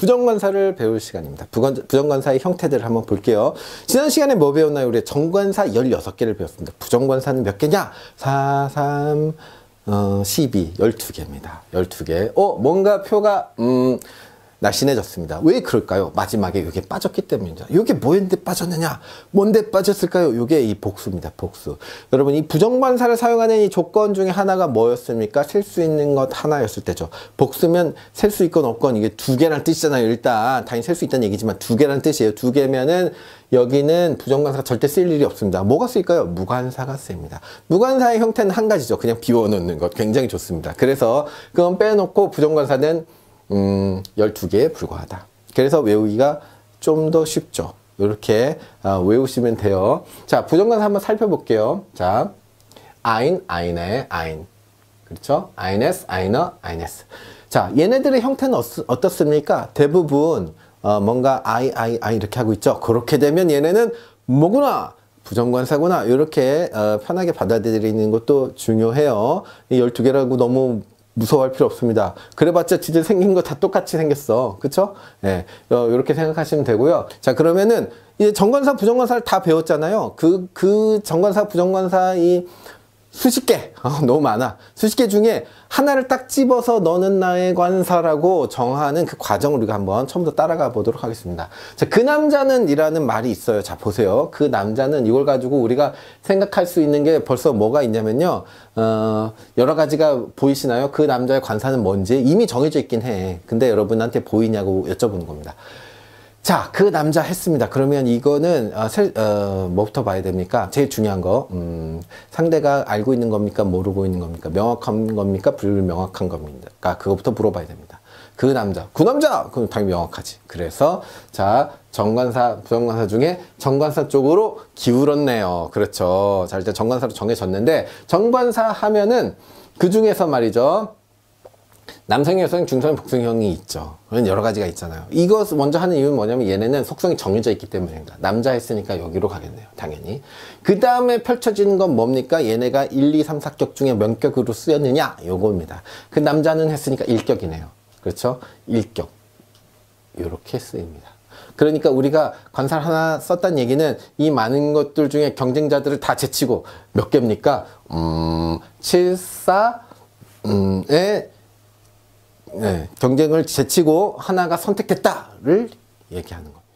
부정관사를 배울 시간입니다. 부정관사의 형태들을 한번 볼게요. 지난 시간에 뭐 배웠나요? 우리 정관사 16개를 배웠습니다. 부정관사는 몇 개냐? 4, 3, 어, 12, 12개입니다. 12개. 어, 뭔가 표가, 음, 날씬해졌습니다. 왜 그럴까요? 마지막에 이게 빠졌기 때문이죠. 이게 뭐였데 빠졌느냐? 뭔데 빠졌을까요? 이게 이 복수입니다. 복수. 여러분 이부정관사를 사용하는 이 조건 중에 하나가 뭐였습니까? 셀 수 있는 것 하나였을 때죠. 복수면 셀 수 있건 없건 이게 두 개란 뜻이잖아요. 일단 당연히 셀 수 있다는 얘기지만 두 개란 뜻이에요. 두 개면은 여기는 부정관사가 절대 쓸 일이 없습니다. 뭐가 쓸까요 무관사가 쓰입니다. 무관사의 형태는 한 가지죠. 그냥 비워놓는 것. 굉장히 좋습니다. 그래서 그건 빼놓고 부정관사는 음, 12개에 불과하다. 그래서 외우기가 좀 더 쉽죠. 이렇게 아, 외우시면 돼요. 자, 부정관사 한번 살펴볼게요. 자, ein, eine, ein. 그렇죠? eines, einer, eines. 자, 얘네들의 형태는 어떻, 습니까 대부분 어, 뭔가 I, I, I 이렇게 하고 있죠? 그렇게 되면 얘네는 뭐구나! 부정관사구나 이렇게 어, 편하게 받아들이는 것도 중요해요 이 12개라고 너무 무서워할 필요 없습니다. 그래봤자 진짜 생긴 거 다 똑같이 생겼어. 그쵸? 예. 네, 어, 렇게 생각하시면 되고요. 자, 그러면은 이제 정관사, 부정관사를 다 배웠잖아요. 그, 그 정관사, 부정관사 이 수십 개 어, 너무 많아 수십 개 중에 하나를 딱 집어서 너는 나의 관사라고 정하는 그 과정을 우리가 한번 처음부터 따라가 보도록 하겠습니다 자그 남자는 이라는 말이 있어요 자 보세요 그 남자는 이걸 가지고 우리가 생각할 수 있는 게 벌써 뭐가 있냐면요 어, 여러 가지가 보이시나요 그 남자의 관사는 뭔지 이미 정해져 있긴 해 근데 여러분한테 보이냐고 여쭤보는 겁니다 자, 그 남자 했습니다. 그러면 이거는 어, 셀, 어, 뭐부터 봐야 됩니까? 제일 중요한 거. 음, 상대가 알고 있는 겁니까? 모르고 있는 겁니까? 명확한 겁니까? 불명확한 겁니까? 그러니까 그거부터 물어봐야 됩니다. 그 남자, 그 남자! 그럼 당연히 명확하지. 그래서 자, 정관사, 부정관사 중에 정관사 쪽으로 기울었네요. 그렇죠. 자, 일단 정관사로 정해졌는데 정관사 하면은 그 중에서 말이죠. 남성, 여성, 중성, 복성형이 있죠. 그런 여러 가지가 있잖아요. 이것 먼저 하는 이유는 뭐냐면 얘네는 속성이 정해져 있기 때문입니다. 그러니까 남자 했으니까 여기로 가겠네요. 당연히. 그 다음에 펼쳐지는 건 뭡니까? 얘네가 1, 2, 3, 4격 중에 면격으로 쓰였느냐? 요겁니다. 그 남자는 했으니까 1격이네요. 그렇죠? 1격. 요렇게 쓰입니다. 그러니까 우리가 관살 하나 썼단 얘기는 이 많은 것들 중에 경쟁자들을 다 제치고 몇 개입니까? 음, 7, 4, 음, 에, 네, 경쟁을 제치고 하나가 선택했다를 얘기하는 겁니다.